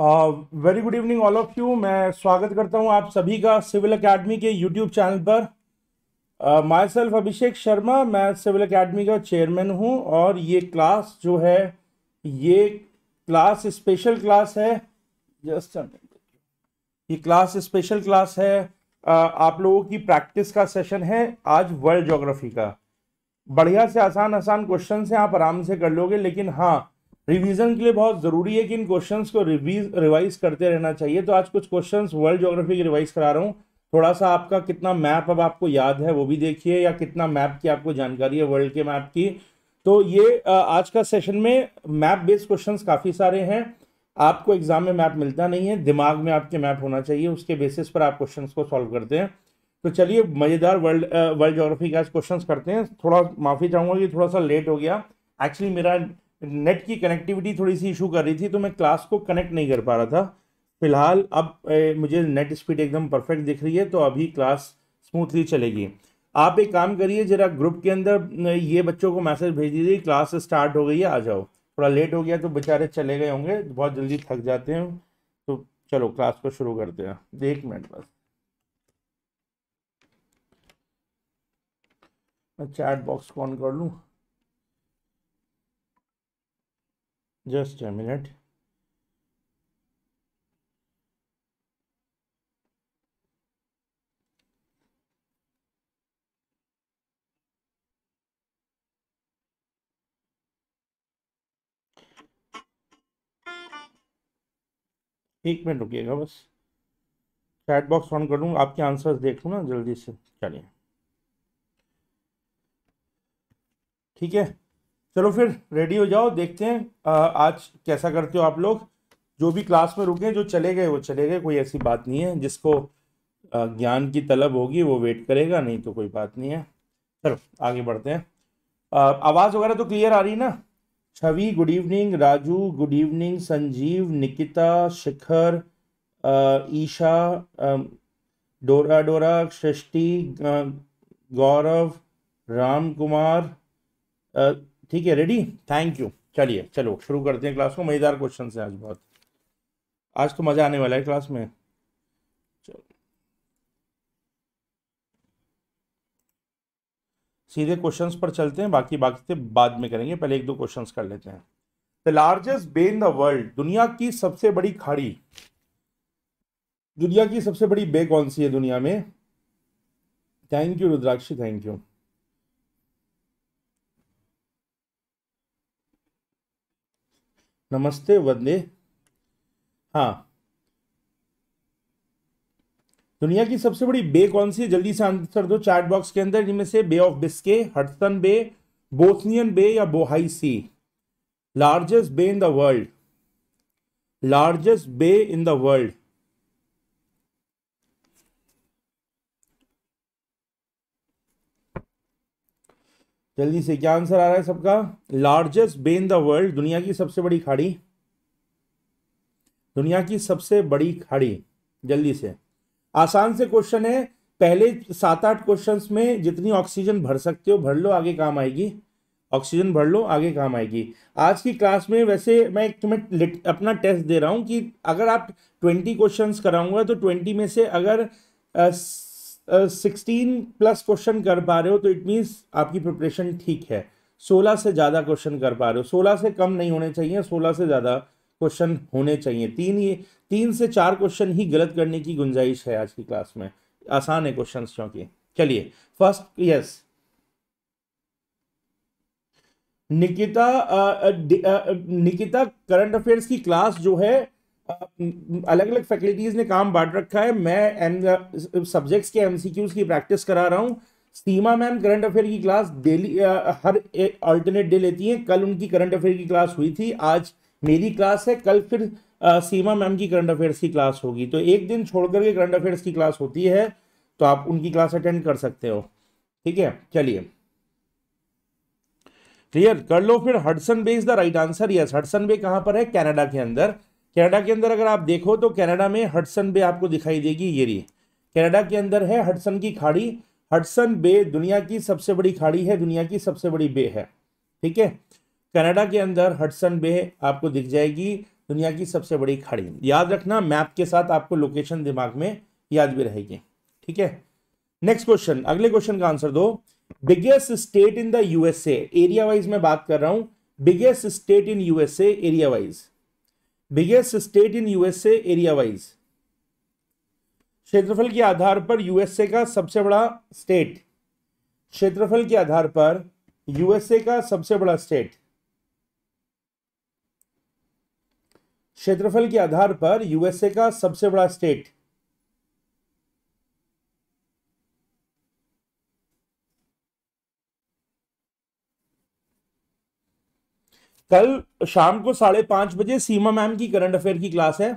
Very good evening all of you मैं स्वागत करता हूं आप सभी का सिविल एकेडमी के यूट्यूब चैनल पर my uh, self Abhishek Sharma मैं सिविल एकेडमी का चेयरमैन हूं और ये क्लास जो है ये क्लास स्पेशल क्लास है जस्ट ये क्लास स्पेशल क्लास है uh, आप लोगों की प्रैक्टिस का सेशन है आज वर्ल्ड जोग्राफी का बढ़िया से आसान आसान क्वेश्चन हैं आप आराम से कर लोगे लेकिन हाँ रिवीजन के लिए बहुत ज़रूरी है कि इन क्वेश्चंस को रिवीज रिवाइज करते रहना चाहिए तो आज कुछ क्वेश्चंस वर्ल्ड ज्योग्राफी के रिवाइज करा रहा हूँ थोड़ा सा आपका कितना मैप अब आपको याद है वो भी देखिए या कितना मैप की आपको जानकारी है वर्ल्ड के मैप की तो ये आज का सेशन में मैप बेस्ड क्वेश्चन काफ़ी सारे हैं आपको एग्जाम में मैप मिलता नहीं है दिमाग में आपके मैप होना चाहिए उसके बेसिस पर आप क्वेश्चन को सॉल्व करते हैं तो चलिए मज़ेदार वर्ल्ड वर्ल्ड जोग्राफी के आज क्वेश्चन करते हैं थोड़ा माफ़ी चाहूँगा कि थोड़ा सा लेट हो गया एक्चुअली मेरा नेट की कनेक्टिविटी थोड़ी सी इशू कर रही थी तो मैं क्लास को कनेक्ट नहीं कर पा रहा था फिलहाल अब ए, मुझे नेट स्पीड एकदम परफेक्ट दिख रही है तो अभी क्लास स्मूथली चलेगी आप एक काम करिए जरा ग्रुप के अंदर ये बच्चों को मैसेज भेज दीजिए क्लास स्टार्ट हो गई है आ जाओ थोड़ा लेट हो गया तो बेचारे चले गए होंगे बहुत जल्दी थक जाते हैं तो चलो क्लास को शुरू करते हैं एक मिनट बस चैट बॉक्स को ऑन कर लूँ just a minute एक मिनट रुकिएगा बस चैट बॉक्स ऑन कर लूंगा आपके आंसर्स देख लूँ ना जल्दी से चलिए ठीक है चलो फिर रेडी हो जाओ देखते हैं आज कैसा करते हो आप लोग जो भी क्लास में रुके जो चले गए वो चले गए कोई ऐसी बात नहीं है जिसको ज्ञान की तलब होगी वो वेट करेगा नहीं तो कोई बात नहीं है चलो आगे बढ़ते हैं आवाज़ वगैरह तो क्लियर आ रही है ना Chhavi good evening Raju good evening Sanjeev Nikita Shikhar Isha Dora Dora सृष्टि गौरव राम कुमार ठीक है रेडी थैंक यू चलिए चलो शुरू करते हैं क्लास को मज़ेदार क्वेश्चन है आज बहुत आज तो मज़ा आने वाला है क्लास में चलो सीधे क्वेश्चंस पर चलते हैं बाकी बाकी से बाद में करेंगे पहले एक दो क्वेश्चंस कर लेते हैं the largest bay in the world दुनिया की सबसे बड़ी खाड़ी दुनिया की सबसे बड़ी बे कौन सी है दुनिया में thank you Rudrakshi thank you नमस्ते वंदे हाँ दुनिया की सबसे बड़ी बे कौन सी है जल्दी से आंसर दो चैट बॉक्स के अंदर जिनमें से bay of Biscay Hudson bay Bothnian bay या Bohai sea largest bay in the world largest bay in the world जल्दी से क्या आंसर आ रहा है सबका largest bay in the world दुनिया की सबसे बड़ी खाड़ी दुनिया की सबसे बड़ी खाड़ी जल्दी से आसान से क्वेश्चन है पहले सात आठ क्वेश्चंस में जितनी ऑक्सीजन भर सकते हो भर लो आगे काम आएगी ऑक्सीजन भर लो आगे काम आएगी आज की क्लास में वैसे मैं तुम्हें अपना टेस्ट दे रहा हूँ कि अगर आप ट्वेंटी क्वेश्चन कराऊंगा तो ट्वेंटी में से अगर आ, सिक्सटीन प्लस क्वेश्चन कर पा रहे हो तो इट मीन्स आपकी प्रिपरेशन ठीक है सोलह से ज़्यादा क्वेश्चन कर पा रहे हो सोलह से कम नहीं होने चाहिए सोलह से ज़्यादा क्वेश्चन होने चाहिए तीन ही तीन से चार क्वेश्चन ही गलत करने की गुंजाइश है आज की क्लास में आसान है क्वेश्चन क्योंकि चलिए फर्स्ट यस निकिता आ, आ, आ, निकिता करंट अफेयर्स की क्लास जो है अलग अलग फैकल्टीज़ ने काम बांट रखा है मैं एम सब्जेक्ट्स के एमसीक्यूज की प्रैक्टिस करा रहा हूँ सीमा मैम करंट अफेयर की क्लास डेली हर अल्टरनेट डे लेती हैं कल उनकी करंट अफेयर की क्लास हुई थी आज मेरी क्लास है कल फिर आ, सीमा मैम की करंट अफेयर्स की क्लास होगी तो एक दिन छोड़ करके करंट अफेयर्स की क्लास होती है तो आप उनकी क्लास अटेंड कर सकते हो ठीक है चलिए क्लियर कर लो फिर Hudson bay is the right answer yes Hudson bay कहां पर है कनाडा के अंदर कनाडा के अंदर अगर आप देखो तो कनाडा में हडसन बे आपको दिखाई देगी ये रही कनाडा के अंदर है हडसन की खाड़ी हडसन बे दुनिया की सबसे बड़ी खाड़ी है दुनिया की सबसे बड़ी बे है ठीक है कनाडा के अंदर हडसन बे आपको दिख जाएगी दुनिया की सबसे बड़ी खाड़ी याद रखना मैप के साथ आपको लोकेशन दिमाग में याद भी रहेगी ठीक है नेक्स्ट क्वेश्चन अगले क्वेश्चन का आंसर दो biggest state in the USA area wise में बात कर रहा हूं biggest state in USA area wise biggest state in USA area wise क्षेत्रफल के आधार पर यूएसए का सबसे बड़ा स्टेट क्षेत्रफल के आधार पर यूएसए का सबसे बड़ा स्टेट क्षेत्रफल के आधार पर यूएसए का सबसे बड़ा स्टेट कल शाम को साढ़े पांच बजे सीमा मैम की करंट अफेयर की क्लास है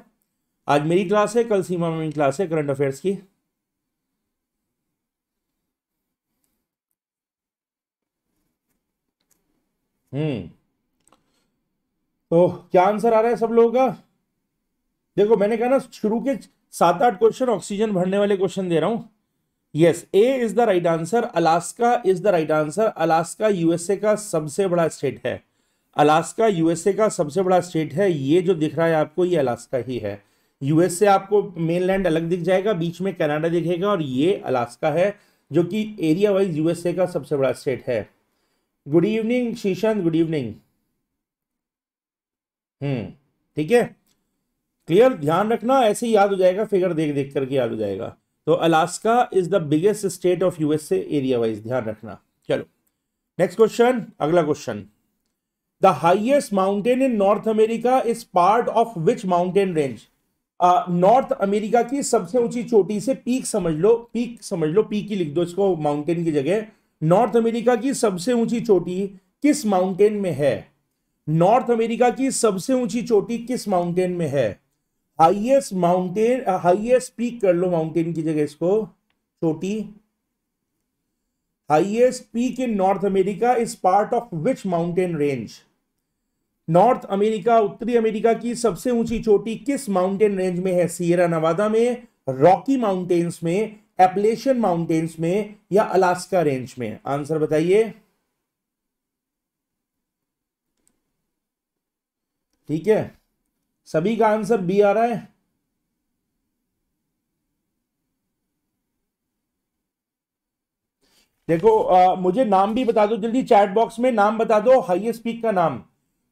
आज मेरी क्लास है कल सीमा मैम की क्लास है करंट अफेयर्स की हम्म तो क्या आंसर आ रहा है सब लोगों का देखो मैंने कहा ना शुरू के सात आठ क्वेश्चन ऑक्सीजन भरने वाले क्वेश्चन दे रहा हूं yes A is the right answer Alaska is the right answer Alaska USA का सबसे बड़ा स्टेट है अलास्का यूएसए का सबसे बड़ा स्टेट है ये जो दिख रहा है आपको ये अलास्का ही है यूएस से आपको मेन लैंड अलग दिख जाएगा बीच में कनाडा दिखेगा और ये अलास्का है जो कि एरिया वाइज यूएसए का सबसे बड़ा स्टेट है good evening Shishant good evening हम्म ठीक है क्लियर ध्यान रखना ऐसे ही याद हो जाएगा फिगर देख देख करके याद हो जाएगा तो Alaska is the biggest state of USA area wise ध्यान रखना चलो नेक्स्ट क्वेश्चन अगला question The highest mountain in North America is part of which mountain range? North uh, America की सबसे ऊंची चोटी से पीक समझ लो पीक समझ लो पीक ही लिख दो इसको माउंटेन की जगह नॉर्थ अमेरिका की सबसे ऊंची चोटी किस माउंटेन में है नॉर्थ अमेरिका की सबसे ऊंची चोटी किस माउंटेन में है हाईएस्ट माउंटेन हाईएस्ट पीक कर लो माउंटेन की जगह इसको चोटी highest peak in North America is part of which mountain range North America उत्तरी अमेरिका की सबसे ऊंची चोटी किस माउंटेन रेंज में है सियरा नवादा में रॉकी माउंटेन्स में एप्लेशन माउंटेन्स में या अलास्का रेंज में आंसर बताइए ठीक है सभी का आंसर बी आ रहा है देखो आ, मुझे नाम भी बता दो जल्दी चैट बॉक्स में नाम बता दो हाईएस्ट पीक का नाम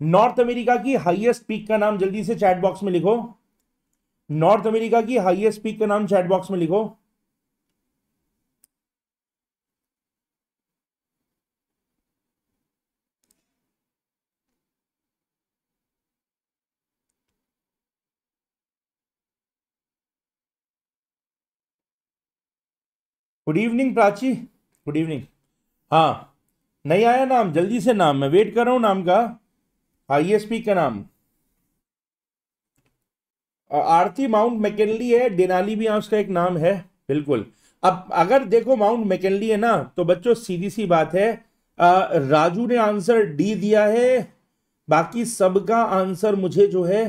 नॉर्थ अमेरिका की हाईएस्ट पीक का नाम जल्दी से चैट बॉक्स में लिखो नॉर्थ अमेरिका की हाईएस्ट पीक का नाम चैट बॉक्स में लिखो good evening Prachi good evening हाँ नहीं आया नाम जल्दी से नाम मैं वेट कर रहा हूँ नाम का आईएसपी का नाम आरती माउंट मैकेनली है डेनाली भी उसका एक नाम है बिल्कुल अब अगर देखो माउंट मैकेनली है ना तो बच्चों सीधी सी बात है आ, राजू ने आंसर डी दिया है बाकी सबका आंसर मुझे जो है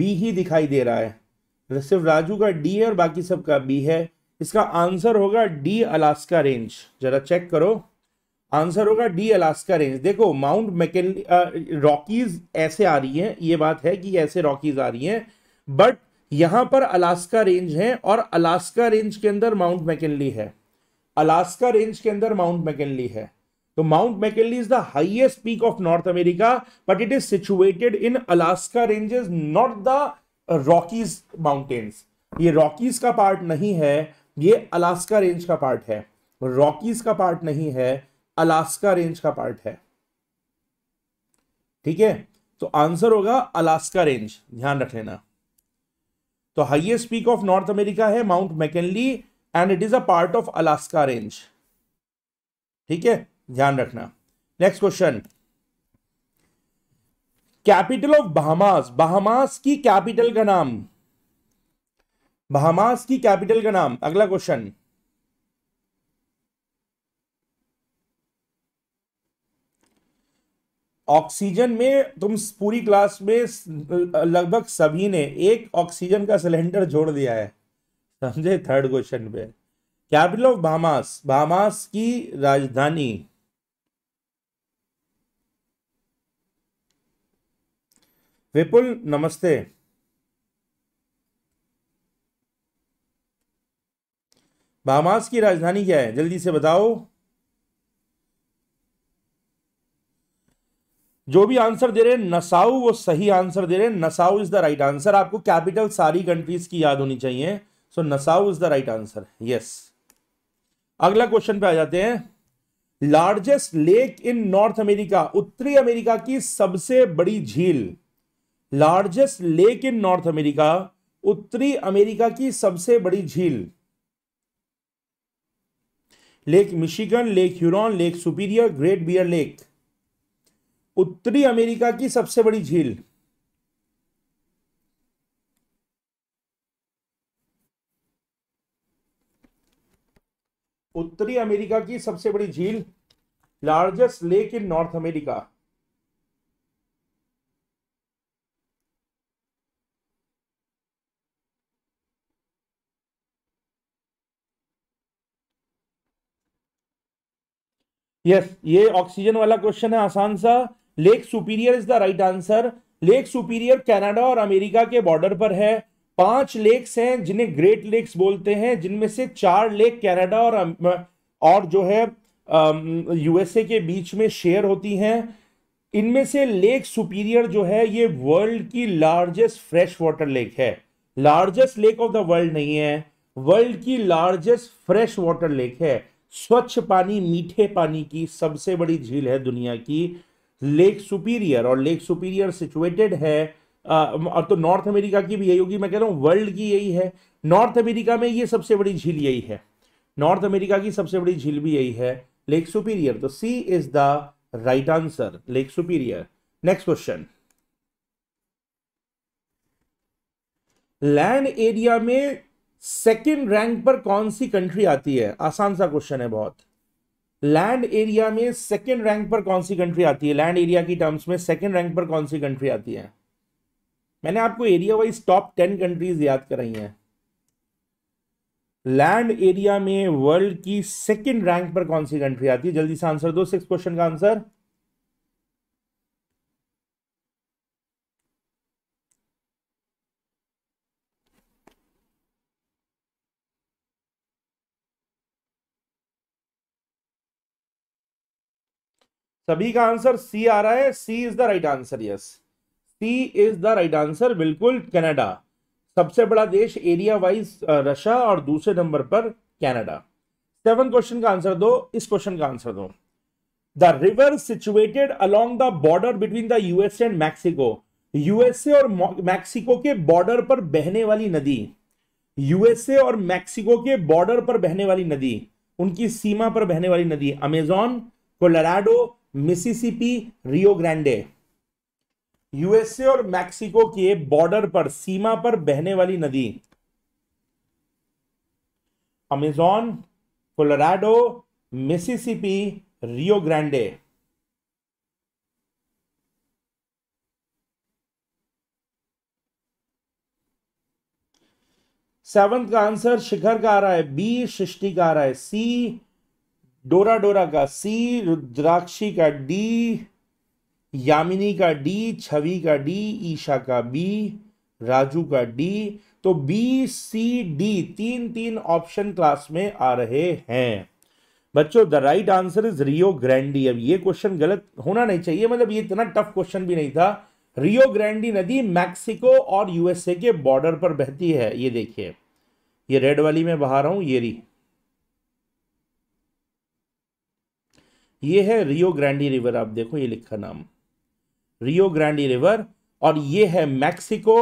बी ही दिखाई दे रहा है सिर्फ राजू का डी है और बाकी सबका बी है इसका आंसर होगा डी अलास्का रेंज जरा चेक करो आंसर होगा डी अलास्का रेंज देखो माउंट मैके रॉकीज ऐसे आ रही हैं ये बात है कि ऐसे रॉकीज आ रही हैं बट यहाँ पर अलास्का रेंज है और अलास्का रेंज के अंदर माउंट मैकेनली है अलास्का रेंज के अंदर माउंट मैकेनली है तो mount McKinley is the highest peak of North America but it is situated in Alaska ranges not the Rockies mountains ये रॉकीज का पार्ट नहीं है ये अलास्का रेंज का पार्ट है रॉकीज का पार्ट नहीं है अलास्का रेंज का पार्ट है ठीक है तो आंसर होगा अलास्का रेंज ध्यान रख लेना तो highest peak of North America है mount McKinley and it is a part of Alaska range ठीक है ध्यान रखना next question capital of Bahamas Bahamas की कैपिटल का नाम बहामास की कैपिटल का नाम अगला क्वेश्चन ऑक्सीजन में तुम पूरी क्लास में लगभग सभी ने एक ऑक्सीजन का सिलेंडर जोड़ दिया है समझे थर्ड क्वेश्चन पे कैपिटल ऑफ बामास बामास की राजधानी विपुल नमस्ते बामास की राजधानी क्या है जल्दी से बताओ जो भी आंसर दे रहे हैं नसाऊ वो सही आंसर दे रहे हैं Nassau is the right answer आपको कैपिटल सारी कंट्रीज की याद होनी चाहिए so Nassau is the right answer yes अगला क्वेश्चन पे आ जाते हैं largest lake in North America उत्तरी अमेरिका की सबसे बड़ी झील largest lake in North America उत्तरी अमेरिका की सबसे बड़ी झील lake Michigan lake Huron lake Superior great bear lake उत्तरी अमेरिका की सबसे बड़ी झील उत्तरी अमेरिका की सबसे बड़ी झील largest lake in North America yes yes, ये ऑक्सीजन वाला क्वेश्चन है आसान सा lake Superior is the right answer lake Superior Canada और अमेरिका के बॉर्डर पर है पांच लेक्स हैं जिन्हें ग्रेट लेक्स बोलते हैं जिनमें से चार लेक कनाडा और और जो है यूएसए के बीच में शेयर होती हैं इनमें से लेक सुपीरियर जो है ये वर्ल्ड की लार्जेस्ट फ्रेश वाटर लेक है largest lake of the world नहीं है वर्ल्ड की लार्जेस्ट फ्रेश वाटर लेक है स्वच्छ पानी मीठे पानी की सबसे बड़ी झील है दुनिया की लेक सुपीरियर और लेक सुपीरियर सिचुएटेड है और तो नॉर्थ अमेरिका की भी यही होगी मैं कह रहा हूँ वर्ल्ड की यही है नॉर्थ अमेरिका में ये सबसे बड़ी झील यही है नॉर्थ अमेरिका की सबसे बड़ी झील भी यही है लेक सुपीरियर तो C is the right answer lake Superior next question land area में सेकेंड रैंक पर कौन सी कंट्री आती है आसान सा क्वेश्चन है बहुत लैंड एरिया में सेकेंड रैंक पर कौन सी कंट्री आती है लैंड एरिया की टर्म्स में सेकेंड रैंक पर कौन सी कंट्री आती है मैंने आपको area wise top ten countries याद कराई हैं लैंड एरिया में वर्ल्ड की सेकेंड रैंक पर कौन सी कंट्री आती है जल्दी से आंसर दो सिक्स क्वेश्चन का आंसर सभी का आंसर सी आ रहा है C is the right answer yes C is the right answer बिल्कुल कनाडा सबसे बड़ा देश एरिया वाइज रशिया और दूसरे नंबर पर कनाडा सेवन क्वेश्चन का आंसर दो इस क्वेश्चन का आंसर दो the river situated along the border between the USA and Mexico USA और मैक्सिको के बॉर्डर पर बहने वाली नदी यूएसए और मैक्सिको के बॉर्डर पर बहने वाली नदी उनकी सीमा पर बहने वाली नदी Amazon Colorado Mississippi Rio Grande USA और मैक्सिको के बॉर्डर पर सीमा पर बहने वाली नदी Amazon Colorado Mississippi Rio Grande seventh का आंसर शिखर का आ रहा है बी सृष्टि का आ रहा है सी डोरा डोरा का सी रुद्राक्षी का डी यामिनी का डी छवि का डी ईशा का बी राजू का डी तो बी सी डी तीन तीन ऑप्शन क्लास में आ रहे हैं बच्चों the right answer is Rio Grande अब ये क्वेश्चन गलत होना नहीं चाहिए मतलब ये इतना टफ क्वेश्चन भी नहीं था रियो ग्रैंडी नदी मैक्सिको और यूएसए के बॉर्डर पर बहती है ये देखिए ये रेड वाली मैं बहा रहा हूँ ये रही ये है रियो ग्रैंडी रिवर आप देखो ये लिखा नाम रियो ग्रैंडी रिवर और ये है मैक्सिको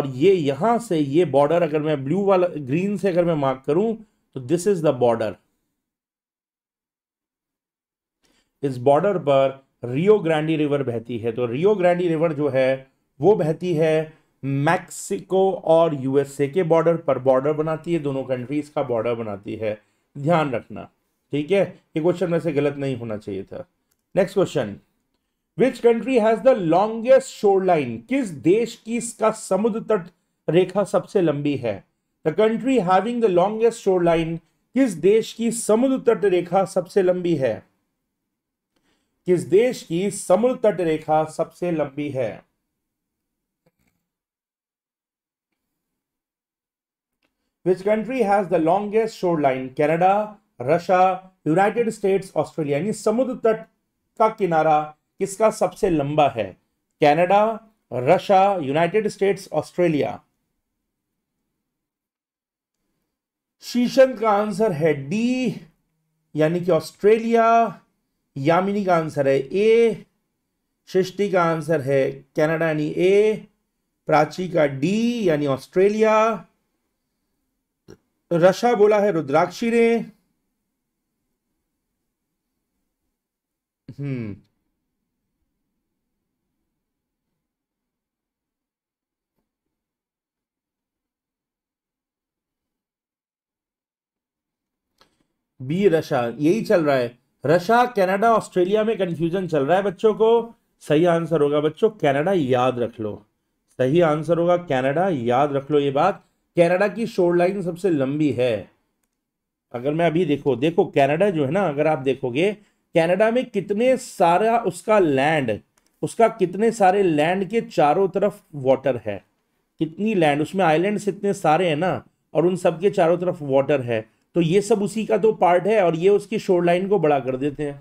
और ये यहां से ये बॉर्डर अगर मैं ब्लू वाला ग्रीन से अगर मैं मार्क करूं तो दिस इज द बॉर्डर इस बॉर्डर पर रियो ग्रैंडी रिवर बहती है तो रियो ग्रैंडी रिवर जो है वो बहती है मैक्सिको और यूएसए के बॉर्डर पर बॉर्डर बनाती है दोनों कंट्रीज का बॉर्डर बनाती है ध्यान रखना ठीक है ये क्वेश्चन वैसे गलत नहीं होना चाहिए था next question which country has the longest shore line किस देश की इसका समुद्र तट रेखा सबसे लंबी है the country having the longest shore line किस देश की समुद्र तट रेखा सबसे लंबी है किस देश की समुद्र तट रेखा सबसे लंबी है which country has the longest shore line Canada Russia United States Australia यानी समुद्र तट का किनारा किसका सबसे लंबा है Canada Russia United States Australia Shishan का आंसर है डी यानी कि ऑस्ट्रेलिया यामिनी का आंसर है ए सृष्टि का आंसर है कनाडा यानी ए प्राची का डी यानी ऑस्ट्रेलिया रशा बोला है रुद्राक्षी ने बी hmm. रशा यही चल रहा है रशा कनाडा ऑस्ट्रेलिया में कंफ्यूजन चल रहा है बच्चों को सही आंसर होगा बच्चों कनाडा याद रख लो सही आंसर होगा कनाडा याद रख लो ये बात कनाडा की शोर लाइन सबसे लंबी है अगर मैं अभी देखो देखो कनाडा जो है ना अगर आप देखोगे कनाडा में कितने सारा उसका लैंड उसका कितने सारे लैंड के चारों तरफ वाटर है कितनी लैंड उसमें आइलैंड्स इतने सारे हैं ना और उन सब के चारों तरफ वाटर है तो ये सब उसी का तो पार्ट है और ये उसकी शोर लाइन को बड़ा कर देते हैं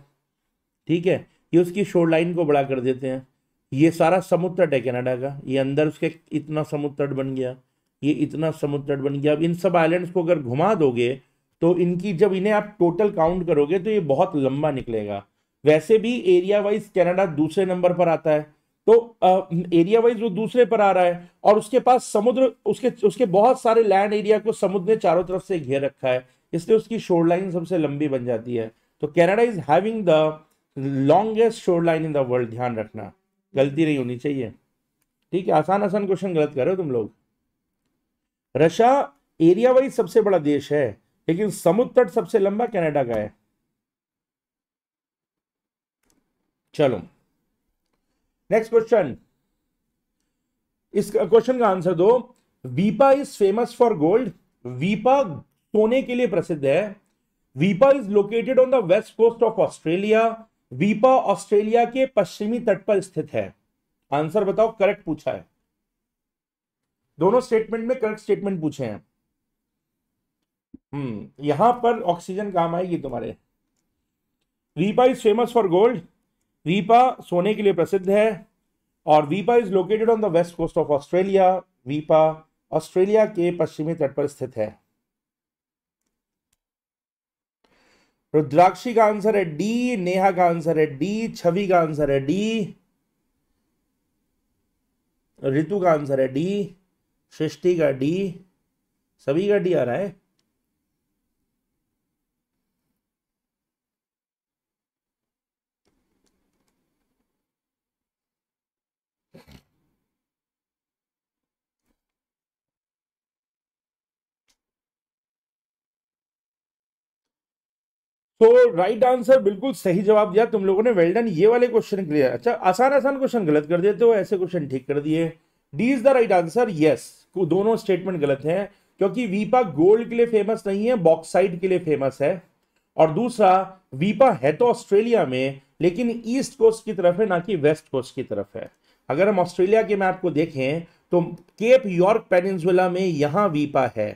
ठीक है ये उसकी शोर लाइन को बड़ा कर देते हैं ये सारा समुद्र तट है कनाडा का ये अंदर उसके इतना समुद्र तट बन गया ये इतना समुद्र तट बन गया अब इन सब आइलैंड्स को अगर घुमा दोगे तो इनकी जब इन्हें आप टोटल काउंट करोगे तो ये बहुत लंबा निकलेगा वैसे भी एरिया वाइज कनाडा दूसरे नंबर पर आता है तो एरिया वाइज वो दूसरे पर आ रहा है और उसके पास समुद्र उसके उसके बहुत सारे लैंड एरिया को समुद्र ने चारों तरफ से घेर रखा है इसलिए उसकी शोर लाइन सबसे लंबी बन जाती है तो Canada is having the longest shore line in the world ध्यान रखना गलती नहीं होनी चाहिए ठीक है आसान आसान क्वेश्चन गलत कर रहे हो तुम लोग रशिया एरिया वाइज सबसे बड़ा देश है लेकिन समुद्र तट सबसे लंबा कनाडा का है चलो नेक्स्ट क्वेश्चन इस क्वेश्चन का आंसर दो Weipa is famous for gold Weipa सोने के लिए प्रसिद्ध है Weipa is located on the west coast of Australia Weipa Australia के पश्चिमी तट पर स्थित है आंसर बताओ करेक्ट पूछा है दोनों स्टेटमेंट में करेक्ट स्टेटमेंट पूछे हैं हम्म पर ऑक्सीजन काम आएगी तुम्हारे Weipa is famous for gold Weipa सोने के लिए प्रसिद्ध है और Weipa is located on the west coast of Australia Weipa Australia के पश्चिमी तट पर स्थित है रुद्राक्षी का आंसर है डी नेहा का आंसर है डी छवि का आंसर है डी ऋतु का आंसर है डी सृष्टि का डी सभी का डी आ रहा है तो राइट आंसर बिल्कुल सही जवाब दिया तुम लोगों ने वेल्डन ये वाले क्वेश्चन के लिए अच्छा आसान आसान क्वेश्चन गलत कर देते हो ऐसे क्वेश्चन ठीक कर दिए D is the right answer yes दोनों स्टेटमेंट गलत हैं क्योंकि वीपा गोल्ड के लिए फेमस नहीं है बॉक्साइड के लिए फेमस है और दूसरा वीपा है तो ऑस्ट्रेलिया में लेकिन ईस्ट कोस्ट की तरफ है ना कि वेस्ट कोस्ट की तरफ है अगर हम ऑस्ट्रेलिया के मैप को देखें तो केप यॉर्क पेनिजुला में यहां वीपा है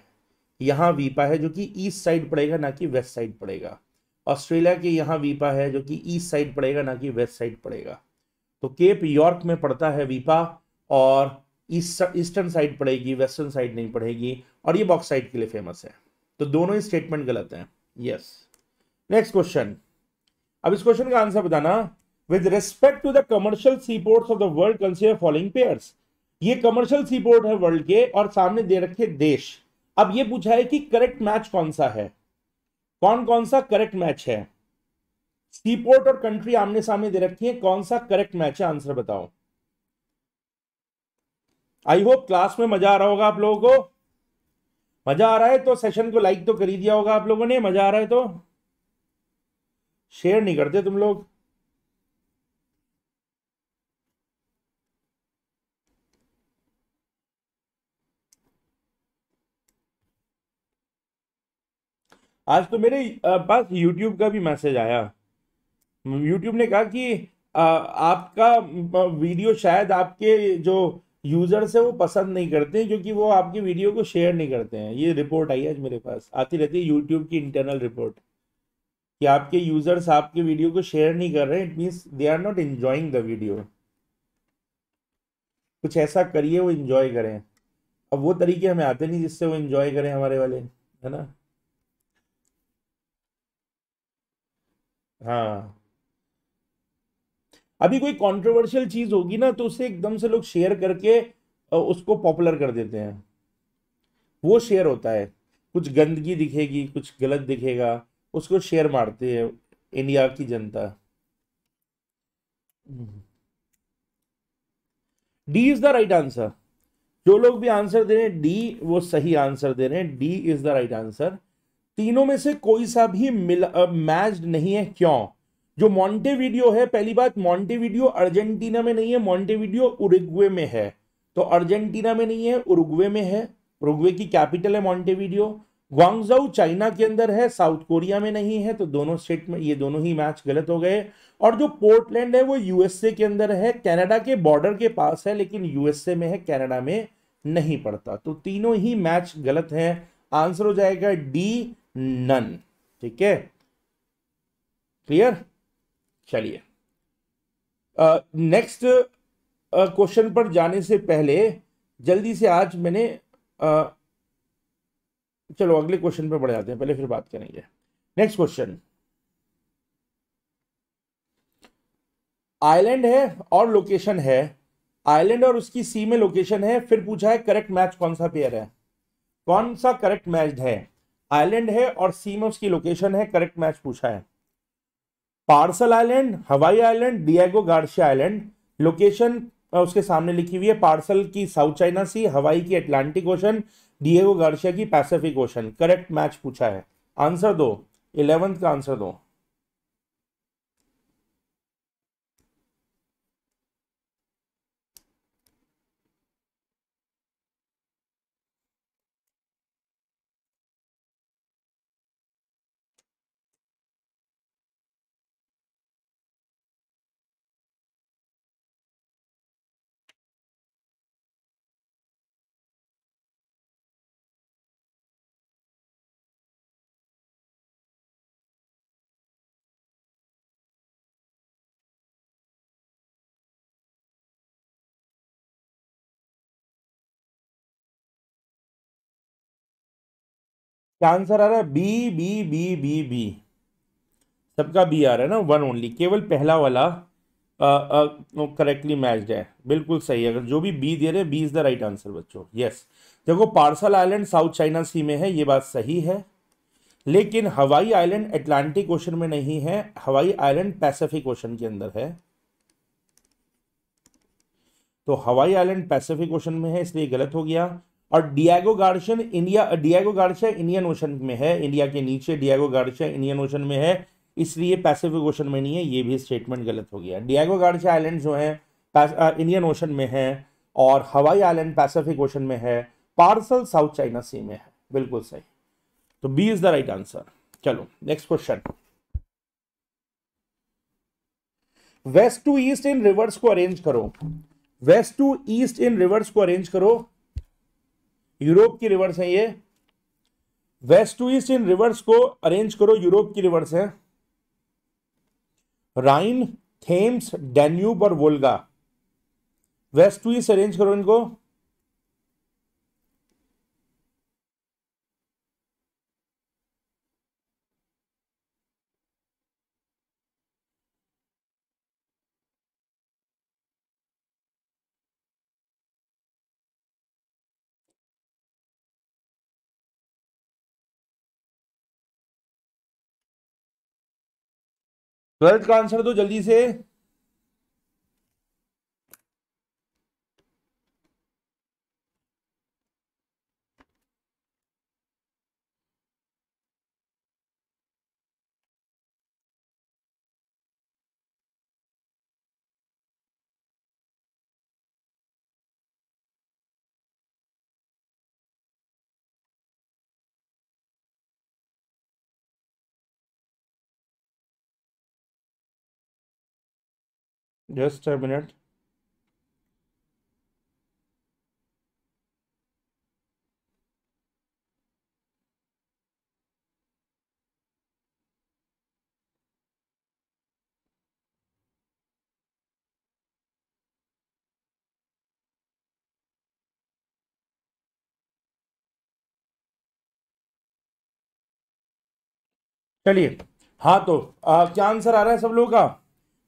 यहाँ वीपा है जो कि ईस्ट साइड पड़ेगा ना कि वेस्ट साइड पड़ेगा ऑस्ट्रेलिया के यहाँ वीपा है जो कि ईस्ट साइड पड़ेगा ना कि वेस्ट साइड पड़ेगा तो केप यॉर्क में पड़ता है वीपा और ईस्टर्न साइड पड़ेगी वेस्टर्न साइड नहीं पड़ेगी और ये साइड के लिए फेमस है तो दोनों ही स्टेटमेंट गलत हैं यस नेक्स्ट क्वेश्चन अब इस क्वेश्चन का आंसर बताना with respect to the commercial sea of the world following pairs ये कमर्शियल सी पोर्ट है वर्ल्ड के और सामने दे रखे देश अब ये पूछा है कि करेक्ट मैच कौन सा है कौन कौन सा करेक्ट मैच है सीपोर्ट और कंट्री आमने सामने दे रखी है कौन सा करेक्ट मैच है आंसर बताओ आई होप क्लास में मजा आ रहा होगा आप लोगों को मजा आ रहा है तो सेशन को लाइक तो कर ही दिया होगा आप लोगों ने मजा आ रहा है तो शेयर नहीं करते तुम लोग आज तो मेरे पास यूट्यूब का भी मैसेज आया यूट्यूब ने कहा कि आपका वीडियो शायद आपके जो यूजर्स है वो पसंद नहीं करते क्योंकि वो आपकी वीडियो को शेयर नहीं करते हैं ये रिपोर्ट आई आज मेरे पास आती रहती है यूट्यूब की इंटरनल रिपोर्ट कि आपके यूजर्स आपके वीडियो को शेयर नहीं कर रहे हैं it means they are not enjoying the video कुछ ऐसा करिए वो इन्जॉय करें अब वो तरीके हमें आते नहीं जिससे वो इन्जॉय करें हमारे वाले है ना हाँ अभी कोई कंट्रोवर्शियल चीज होगी ना तो उसे एकदम से लोग शेयर करके उसको पॉपुलर कर देते हैं वो शेयर होता है कुछ गंदगी दिखेगी कुछ गलत दिखेगा उसको शेयर मारते हैं इंडिया की जनता D is the right answer जो लोग भी आंसर दे रहे हैं डी वो सही आंसर दे रहे हैं D is the right answer तीनों में से कोई सा भी मैच नहीं है क्यों जो वीडियो है पहली बात वीडियो अर्जेंटीना में नहीं है वीडियो उरुग्वे में है तो अर्जेंटीना में नहीं है उरुग्वे में है उरुग्वे की कैपिटल है वीडियो ग्वांगजाऊ चाइना के अंदर है साउथ कोरिया में नहीं है तो दोनों स्टेट में ये दोनों ही मैच गलत हो गए और जो पोर्टलैंड है वो यूएसए के अंदर है कैनेडा के बॉर्डर के पास है लेकिन यूएसए में है कैनेडा में नहीं पड़ता तो तीनों ही मैच गलत है आंसर हो जाएगा डी नन ठीक है क्लियर चलिए नेक्स्ट क्वेश्चन पर जाने से पहले जल्दी से आज मैंने uh, चलो अगले क्वेश्चन पर बढ़ जाते हैं पहले फिर बात करेंगे नेक्स्ट क्वेश्चन आइलैंड है और लोकेशन है आइलैंड और उसकी सी में लोकेशन है फिर पूछा है करेक्ट मैच कौन सा पेयर है कौन सा करेक्ट मैच है आइलैंड है और सी में उसकी लोकेशन है करेक्ट मैच पूछा है Paracel island Hawaii island Diego Garcia island location उसके सामने लिखी हुई है पार्सल की साउथ चाइना सी हवाई की अटलांटिक ओशन डिएगो गार्शिया की पैसिफिक ओशन करेक्ट मैच पूछा है आंसर दो इलेवंथ का आंसर दो क्या आंसर आ रहा है B B B B B सबका बी आ रहा है ना वन ओनली केवल पहला वाला करेक्टली मैच्ड है बिल्कुल सही है अगर जो भी बी दे रहे B is the right answer बच्चों यस देखो Paracel island south China sea में है ये बात सही है लेकिन हवाई आइलैंड अटलांटिक ओशन में नहीं है हवाई आइलैंड पैसिफिक ओशन के अंदर है तो हवाई आइलैंड पैसिफिक ओशन में है इसलिए गलत हो गया और Diego Garcia India Diego Garcia Indian ocean में है इंडिया के नीचे डियागो गार्शिया इंडियन ओशन में है इसलिए पैसिफिक ओशन में नहीं है ये भी स्टेटमेंट गलत हो गया डियागो गार्शिया आइलैंड जो है इंडियन ओशन में है और हवाई आइलैंड पैसिफिक ओशन में है पार्सल साउथ चाइना सी में है बिल्कुल सही तो B is the right answer चलो next question west to east in rivers को अरेंज करो west to east in rivers को अरेंज करो यूरोप की रिवर्स है ये west to east in rivers को अरेंज करो यूरोप की रिवर्स है राइन थेम्स डेन्यूब और Volga west to east arrange करो इनको ट्वेल्थ का आंसर दो जल्दी से just a minute चलिए हाँ तो आ, क्या आंसर आ रहा है सब लोगों का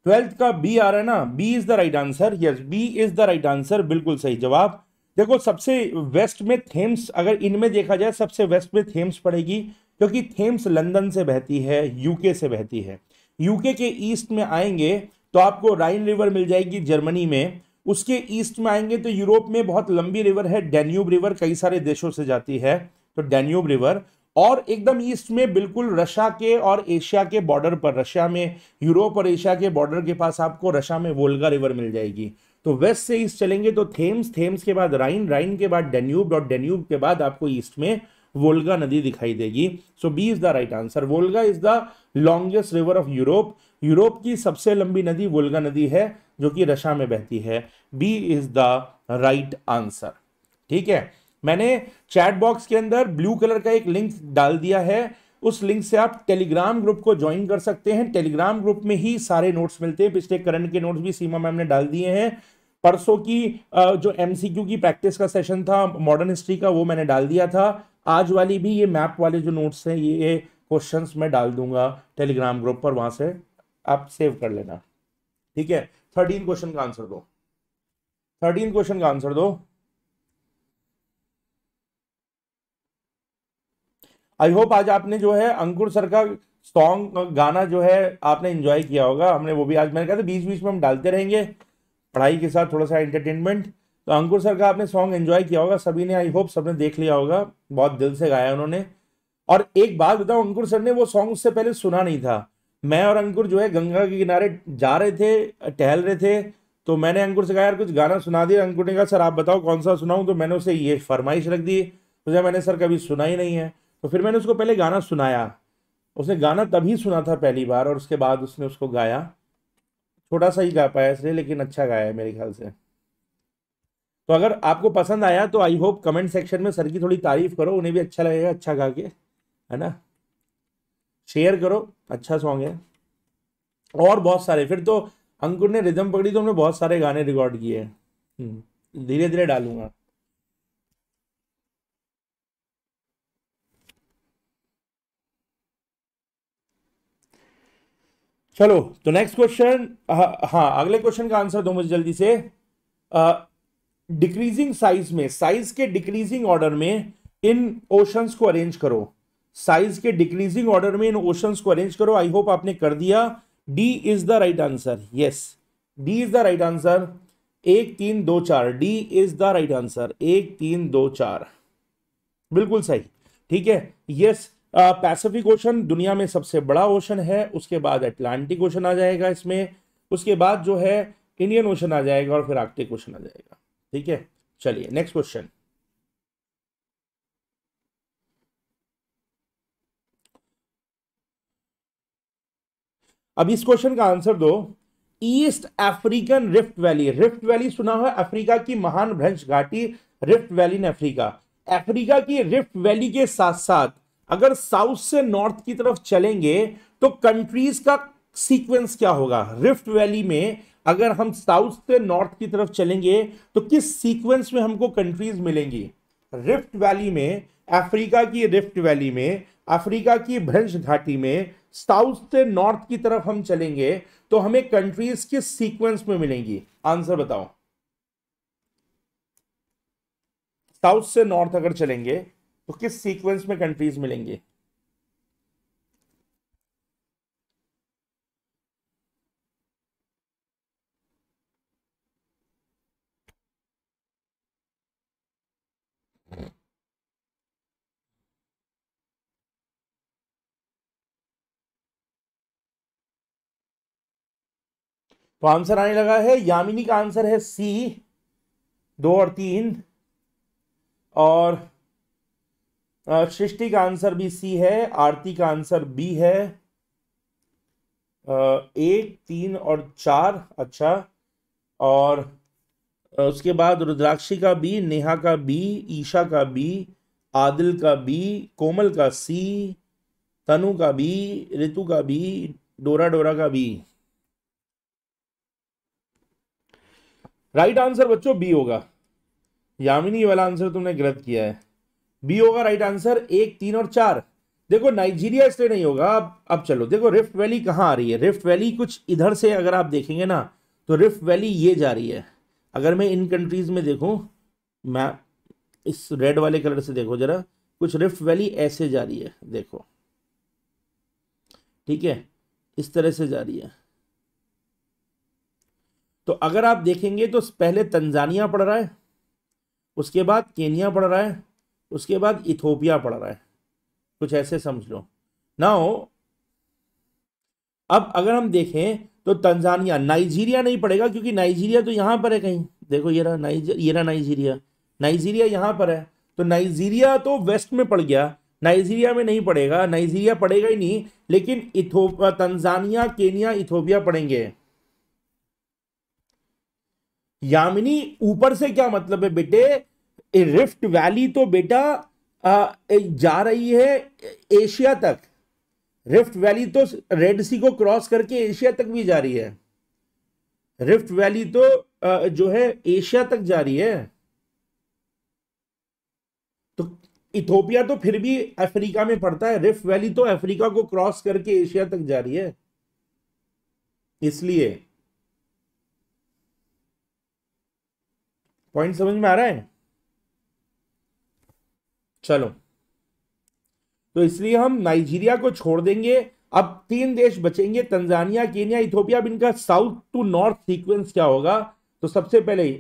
ट्वेल्थ का बी आ रहा है ना B is the right answer yes B is the right answer बिल्कुल सही जवाब देखो सबसे वेस्ट में थेम्स अगर इनमें देखा जाए सबसे वेस्ट में थेम्स पड़ेगी क्योंकि थेम्स लंदन से बहती है यूके से बहती है यूके के ईस्ट में आएंगे तो आपको राइन रिवर मिल जाएगी जर्मनी में उसके ईस्ट में आएंगे तो यूरोप में बहुत लंबी रिवर है डेन्यूब रिवर कई सारे देशों से जाती है तो डेन्यूब रिवर और एकदम ईस्ट में बिल्कुल रशिया के और एशिया के बॉर्डर पर रशिया में यूरोप और एशिया के बॉर्डर के पास आपको रशिया में वोल्गा रिवर मिल जाएगी तो वेस्ट से ईस्ट चलेंगे तो थेम्स थेम्स के बाद राइन राइन के बाद डेन्यूब और डेन्यूब के बाद आपको ईस्ट में वोल्गा नदी दिखाई देगी so B is the right answer Volga is the longest river of Europe Europe की सबसे लंबी नदी वोल्गा नदी है जो कि रशिया में बहती है B is the right answer ठीक है मैंने चैट बॉक्स के अंदर ब्लू कलर का एक लिंक डाल दिया है उस लिंक से आप टेलीग्राम ग्रुप को ज्वाइन कर सकते हैं टेलीग्राम ग्रुप में ही सारे नोट्स मिलते हैं पिछले करंट के नोट्स भी सीमा मैम ने डाल दिए हैं परसों की जो एमसीक्यू की प्रैक्टिस का सेशन था मॉडर्न हिस्ट्री का वो मैंने डाल दिया था आज वाली भी ये मैप वाले जो नोट्स हैं ये क्वेश्चन मैं डाल दूंगा टेलीग्राम ग्रुप पर वहां से आप सेव कर लेना ठीक है थर्टीन क्वेश्चन का आंसर दो थर्टीन क्वेश्चन का आंसर दो आई होप आज आपने जो है अंकुर सर का सॉन्ग गाना जो है आपने इंजॉय किया होगा हमने वो भी आज मैंने कहा था बीच बीच में हम डालते रहेंगे पढ़ाई के साथ थोड़ा सा एंटरटेनमेंट तो अंकुर सर का आपने सॉन्ग एंजॉय किया होगा सभी ने आई होप सबने देख लिया होगा बहुत दिल से गाया उन्होंने और एक बात बताओ अंकुर सर ने वो सॉन्ग उससे पहले सुना नहीं था मैं और अंकुर जो है गंगा के किनारे जा रहे थे टहल रहे थे तो मैंने अंकुर से कहा यार कुछ गाना सुना दिया अंकुर ने कहा सर आप बताओ कौन सा सुनाऊँ तो मैंने उसे ये फरमाइश रख दी उसे मैंने सर कभी सुना ही नहीं है तो फिर मैंने उसको पहले गाना सुनाया उसने गाना तभी सुना था पहली बार और उसके बाद उसने उसको गाया छोटा सा ही गा पाया इसलिए लेकिन अच्छा गाया है मेरे ख्याल से तो अगर आपको पसंद आया तो आई होप कमेंट सेक्शन में सर की थोड़ी तारीफ करो उन्हें भी अच्छा लगेगा अच्छा गा के है ना शेयर करो अच्छा सॉन्ग है और बहुत सारे फिर तो अंकुर ने रिदम पकड़ी तो हमने बहुत सारे गाने रिकॉर्ड किए हैं हम्म, धीरे धीरे डालूंगा चलो तो नेक्स्ट क्वेश्चन हाँ अगले क्वेश्चन का आंसर दो मुझे जल्दी से डिक्रीजिंग साइज में साइज के डिक्रीजिंग ऑर्डर में इन ओशंस को अरेंज करो साइज के डिक्रीजिंग ऑर्डर में इन ओशंस को अरेंज करो आई होप आपने कर दिया D is the right answer yes D is the right answer एक तीन दो चार D is the right answer एक तीन दो चार बिल्कुल सही ठीक है यस पैसिफिक ओशन दुनिया में सबसे बड़ा ओशन है उसके बाद अटलांटिक ओशन आ जाएगा इसमें उसके बाद जो है इंडियन ओशन आ जाएगा और फिर आर्कटिक ओशन आ जाएगा ठीक है चलिए नेक्स्ट क्वेश्चन अब इस क्वेश्चन का आंसर दो East African rift valley rift valley सुना हुआ अफ्रीका की महान भ्रंश घाटी rift valley in Africa Africa की रिफ्ट वैली के साथ साथ अगर साउथ से नॉर्थ की तरफ चलेंगे तो कंट्रीज का सीक्वेंस क्या होगा रिफ्ट वैली में अगर हम साउथ से नॉर्थ की तरफ चलेंगे तो किस सीक्वेंस में हमको कंट्रीज मिलेंगी रिफ्ट वैली में अफ्रीका की रिफ्ट वैली में अफ्रीका की भ्रंश घाटी में साउथ से नॉर्थ की तरफ हम चलेंगे तो हमें कंट्रीज किस सीक्वेंस में मिलेंगी आंसर बताओ साउथ से नॉर्थ अगर चलेंगे तो किस सीक्वेंस में कंट्रीज मिलेंगे तो आंसर आने लगा है यामिनी का आंसर है सी दो और तीन और सृष्टि का आंसर भी सी है आरती का आंसर बी है एक तीन और चार अच्छा और उसके बाद रुद्राक्षी का बी नेहा का बी ईशा का बी आदिल का बी कोमल का सी तनु का बी ऋतु का बी डोरा डोरा का बी राइट आंसर बच्चों बी होगा यामिनी वाला आंसर तुमने गलत किया है बी होगा राइट आंसर एक तीन और चार देखो नाइजीरिया इसलिए नहीं होगा अब अब चलो देखो रिफ्ट वैली कहाँ आ रही है रिफ्ट वैली कुछ इधर से अगर आप देखेंगे ना तो रिफ्ट वैली ये जा रही है अगर मैं इन कंट्रीज़ में देखूँ मैं इस रेड वाले कलर से देखो जरा कुछ रिफ्ट वैली ऐसे जा रही है देखो ठीक है इस तरह से जा रही है तो अगर आप देखेंगे तो पहले तंजानिया पड़ रहा है उसके बाद केनिया पड़ रहा है उसके बाद इथोपिया पड़ रहा है कुछ ऐसे समझ लो नाउ अब अगर हम देखें तो तंजानिया नाइजीरिया नहीं पड़ेगा क्योंकि नाइजीरिया तो यहां पर है कहीं देखो ये रहा ये रहा नाइजीरिया नाइजीरिया यहां पर है तो नाइजीरिया तो वेस्ट में पड़ गया नाइजीरिया में नहीं पड़ेगा नाइजीरिया पड़ेगा ही नहीं लेकिन इथोपिया तंजानिया केनिया इथोपिया पड़ेंगे यामिनी ऊपर से क्या मतलब है बेटे रिफ्ट वैली तो बेटा जा रही है एशिया तक रिफ्ट वैली तो रेड सी को क्रॉस करके एशिया तक भी जा रही है रिफ्ट वैली तो जो है एशिया तक जा रही है तो इथोपिया तो फिर भी अफ्रीका में पड़ता है रिफ्ट वैली तो अफ्रीका को क्रॉस करके एशिया तक जा रही है इसलिए पॉइंट समझ में आ रहा है चलो तो इसलिए हम नाइजीरिया को छोड़ देंगे अब तीन देश बचेंगे तंजानिया केनिया इथोपिया अब इनका साउथ टू नॉर्थ सीक्वेंस क्या होगा तो सबसे पहले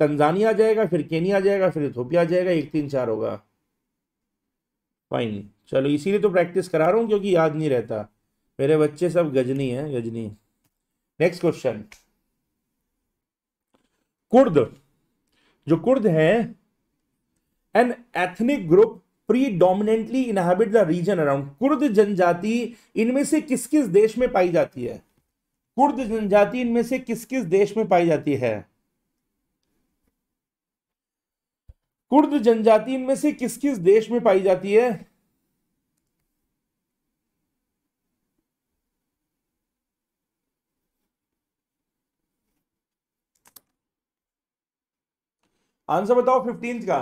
तंजानिया जाएगा फिर केनिया जाएगा फिर इथोपिया जाएगा एक तीन चार होगा फाइन चलो इसीलिए तो प्रैक्टिस करा रहा हूँ क्योंकि याद नहीं रहता मेरे बच्चे सब गजनी है गजनी नेक्स्ट क्वेश्चन कुर्द जो कुर्द हैं ethnic group predominantly inhabit the region around Kurd जनजाति इनमें से किस किस देश में पाई जाती है कुर्द जनजाति इनमें से किस किस देश में पाई जाती है कुर्द जनजाति इनमें से किस किस देश में पाई जाती है आंसर बताओ फिफ्टींथ का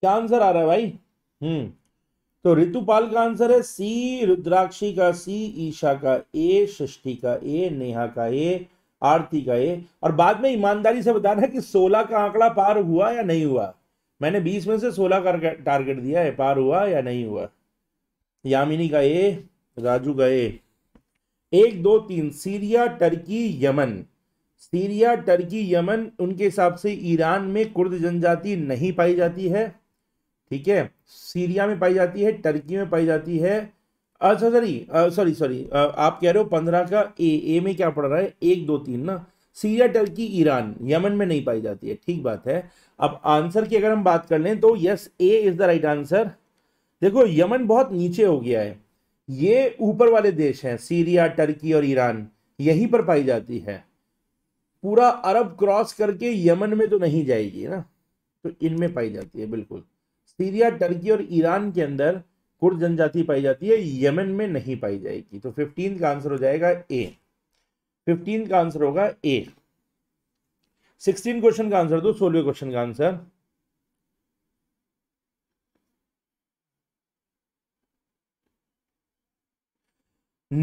क्या आंसर आ रहा है भाई हम्म तो ऋतुपाल का आंसर है सी रुद्राक्षी का सी ईशा का ए सृष्टि का ए नेहा का ए आरती का ए और बाद में ईमानदारी से बताना कि 16 का आंकड़ा पार हुआ या नहीं हुआ मैंने 20 में से 16 का टारगेट दिया है पार हुआ या नहीं हुआ यामिनी का ए राजू का ए एक दो तीन Syria Turkey Yemen Syria Turkey Yemen उनके हिसाब से ईरान में कुर्द जनजाति नहीं पाई जाती है ठीक है सीरिया में पाई जाती है टर्की में पाई जाती है अच्छा सॉरी सॉरी सॉरी आप कह रहे हो पंद्रह का ए ए में क्या पड़ रहा है एक दो तीन ना सीरिया टर्की ईरान यमन में नहीं पाई जाती है ठीक बात है अब आंसर की अगर हम बात कर लें तो yes A is the right answer देखो यमन बहुत नीचे हो गया है ये ऊपर वाले देश हैं सीरिया टर्की और ईरान यहीं पर पाई जाती है पूरा अरब क्रॉस करके यमन में तो नहीं जाएगी ना तो इनमें पाई जाती है बिल्कुल सीरिया टर्की और ईरान के अंदर कुर्द जनजाति पाई जाती है यमन में नहीं पाई जाएगी तो फिफ्टीन का आंसर हो जाएगा ए फिफ्टीन का आंसर होगा ए सिक्सटीन क्वेश्चन का आंसर दो सोलह क्वेश्चन का आंसर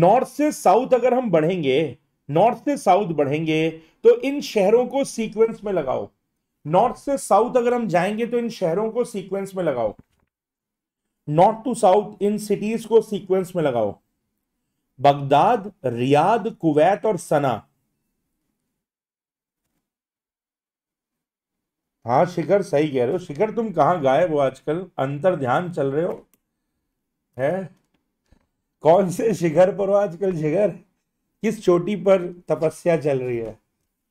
नॉर्थ से साउथ अगर हम बढ़ेंगे नॉर्थ से साउथ बढ़ेंगे तो इन शहरों को सीक्वेंस में लगाओ नॉर्थ से साउथ अगर हम जाएंगे तो इन शहरों को सीक्वेंस में लगाओ नॉर्थ टू साउथ इन सिटीज को सीक्वेंस में लगाओ बगदाद रियाद कुवैत और सना हाँ शिखर सही कह रहे हो शिखर तुम कहाँ गायब हो आजकल अंतर ध्यान चल रहे हो है कौन से शिखर पर हो आजकल शिखर किस चोटी पर तपस्या चल रही है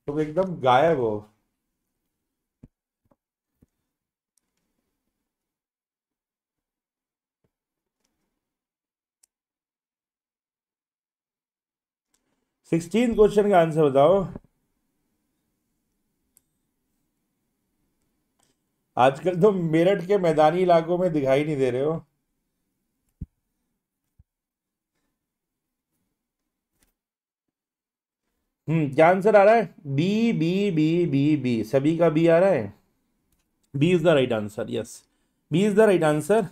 तुम एकदम गायब हो सिक्सटीन क्वेश्चन का आंसर बताओ आजकल तो मेरठ के मैदानी इलाकों में दिखाई नहीं दे रहे हो हम्म क्या आंसर आ रहा है B B B B B सभी का बी आ रहा है B is the right answer yes B is the right answer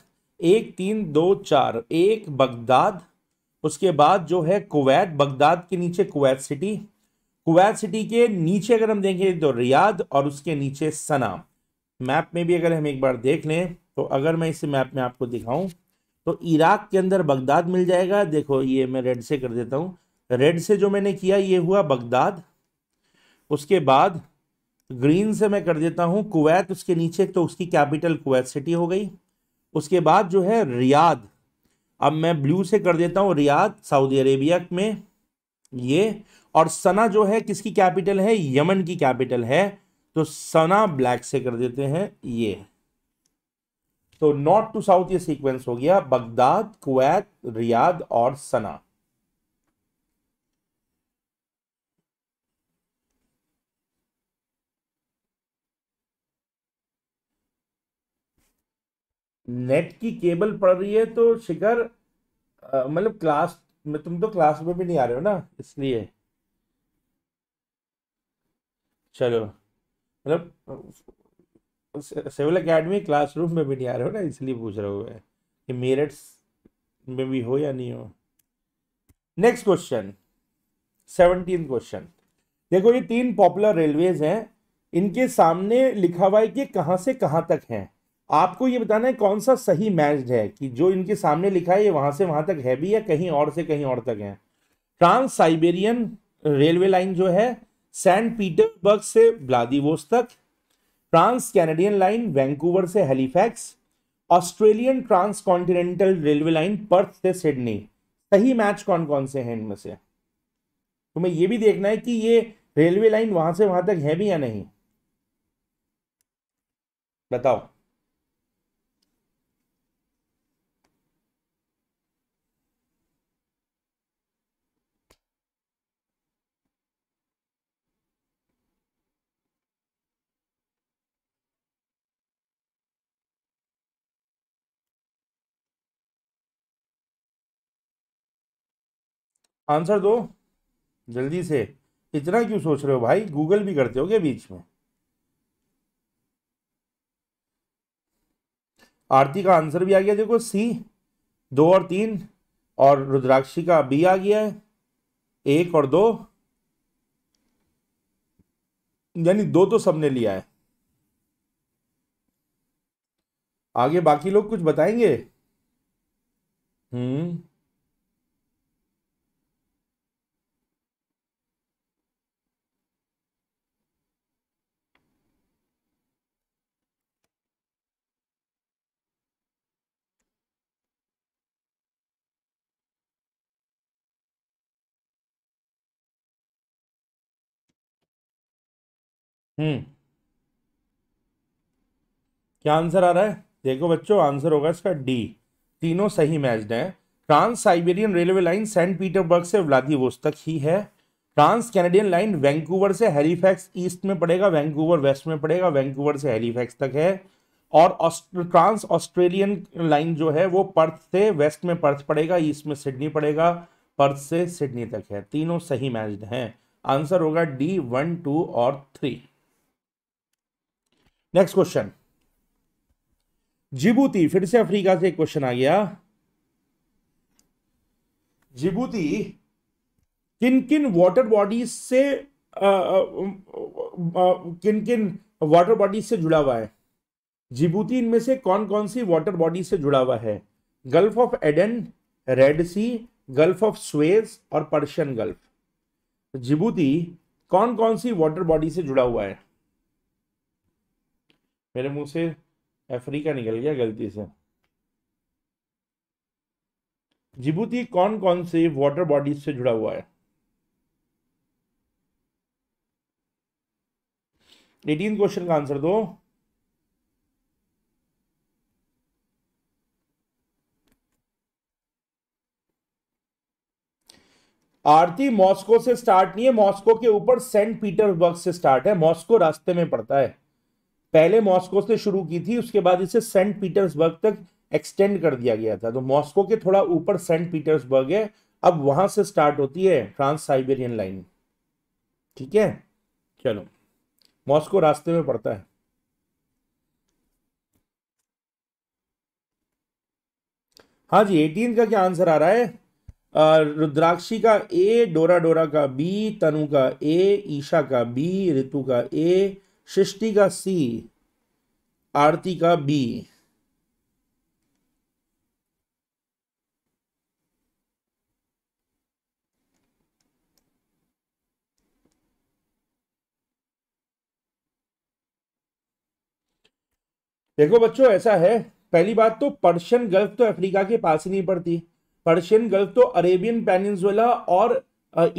एक तीन दो चार एक बगदाद उसके बाद जो है कुवैत बगदाद के नीचे कुवैत सिटी कुवैत सिटी के नीचे अगर हम देखें तो रियाद और उसके नीचे सना मैप में भी अगर हम एक बार देख लें तो अगर मैं इस मैप में आपको दिखाऊं तो इराक के अंदर बगदाद मिल जाएगा देखो ये मैं रेड से कर देता हूँ रेड से जो मैंने किया ये हुआ बगदाद उसके बाद ग्रीन से मैं कर देता हूँ कुवैत उसके नीचे तो उसकी कैपिटल कुवैत सिटी हो गई उसके बाद जो है रियाद अब मैं ब्लू से कर देता हूँ रियाद सऊदी अरेबिया में ये और सना जो है किसकी कैपिटल है यमन की कैपिटल है तो सना ब्लैक से कर देते हैं ये तो नॉर्थ टू साउथ ये सीक्वेंस हो गया बगदाद कुवैत रियाद और सना नेट की केबल पड़ रही है तो शिखर मतलब क्लास में तुम तो क्लास में भी नहीं आ रहे हो ना इसलिए चलो मतलब सिविल एकेडमी क्लासरूम में भी नहीं आ रहे हो ना इसलिए पूछ रहे हो कि मेरिट्स में भी हो या नहीं हो नेक्स्ट क्वेश्चन सेवनटीन क्वेश्चन देखो ये तीन पॉपुलर रेलवेज हैं इनके सामने लिखा हुआ है कि कहाँ से कहाँ तक हैं आपको ये बताना है कौन सा सही मैच है कि जो इनके सामने लिखा है ये वहां से वहां तक है भी या कहीं और से कहीं और तक है ट्रांस साइबेरियन रेलवे लाइन जो है सेंट पीटर्सबर्ग से ब्लादिवोस तक ट्रांस कैनेडियन लाइन वैंकूवर से Halifax Australian trans continental railway line Perth से सिडनी सही मैच कौन कौन से हैं इनमें से तुम्हें यह भी देखना है कि ये रेलवे लाइन वहां से वहां तक है भी या नहीं बताओ आंसर दो जल्दी से इतना क्यों सोच रहे हो भाई गूगल भी करते हो क्या बीच में आरती का आंसर भी आ गया देखो सी दो और तीन और रुद्राक्षी का बी आ गया है एक और दो यानी दो तो सबने लिया है आगे बाकी लोग कुछ बताएंगे हम्म हम्म क्या आंसर आ रहा है देखो बच्चों आंसर होगा इसका डी तीनों सही मैच्ड हैं trans Siberian railway line Saint Petersburg से व्लादिवोस्तक ही है ट्रांस कैनेडियन लाइन वैंकूवर से हेलीफैक्स ईस्ट में पड़ेगा वैंकूवर वेस्ट में पड़ेगा वैंकूवर से हेलीफैक्स तक है और ट्रांस ऑस्ट्रेलियन लाइन जो है वो पर्थ से वेस्ट में पर्थ पड़ेगा ईस्ट में सिडनी पड़ेगा पर्थ से सिडनी तक है तीनों सही मैच्ड हैं आंसर होगा डी वन टू और थ्री नेक्स्ट क्वेश्चन जिबूती फिर से अफ्रीका से एक क्वेश्चन आ गया जिबूती किन किन वाटर बॉडीज से आ, आ, आ, किन किन वाटर बॉडीज से जुड़ा हुआ है जिबूती इनमें से कौन कौन सी वाटर बॉडीज से जुड़ा हुआ है Gulf of Aden Red Sea Gulf of Suez और पर्शियन गल्फ जिबूती कौन कौन सी वाटर बॉडी से जुड़ा हुआ है मेरे मुंह से अफ्रीका निकल गया गलती से जिबूती कौन कौन से वाटर बॉडीज से जुड़ा हुआ है एटीन क्वेश्चन का आंसर दो आरती मॉस्को से स्टार्ट नहीं है मॉस्को के ऊपर सेंट पीटर्सबर्ग से स्टार्ट है मॉस्को रास्ते में पड़ता है पहले मॉस्को से शुरू की थी उसके बाद इसे सेंट पीटर्सबर्ग तक एक्सटेंड कर दिया गया था तो मॉस्को के थोड़ा ऊपर सेंट पीटर्सबर्ग है अब वहां से स्टार्ट होती है ट्रांस साइबेरियन लाइन ठीक है चलो मॉस्को रास्ते में पड़ता है हाँ जी एटीन का क्या आंसर आ रहा है रुद्राक्षी का ए डोरा डोरा का बी तनु का ए ईशा का बी ऋतु का ए सृष्टि का सी आरती का बी देखो बच्चों ऐसा है पहली बात तो पर्शियन गल्फ तो अफ्रीका के पास ही नहीं पड़ती पर्शियन गल्फ तो अरेबियन पेनिनजुला और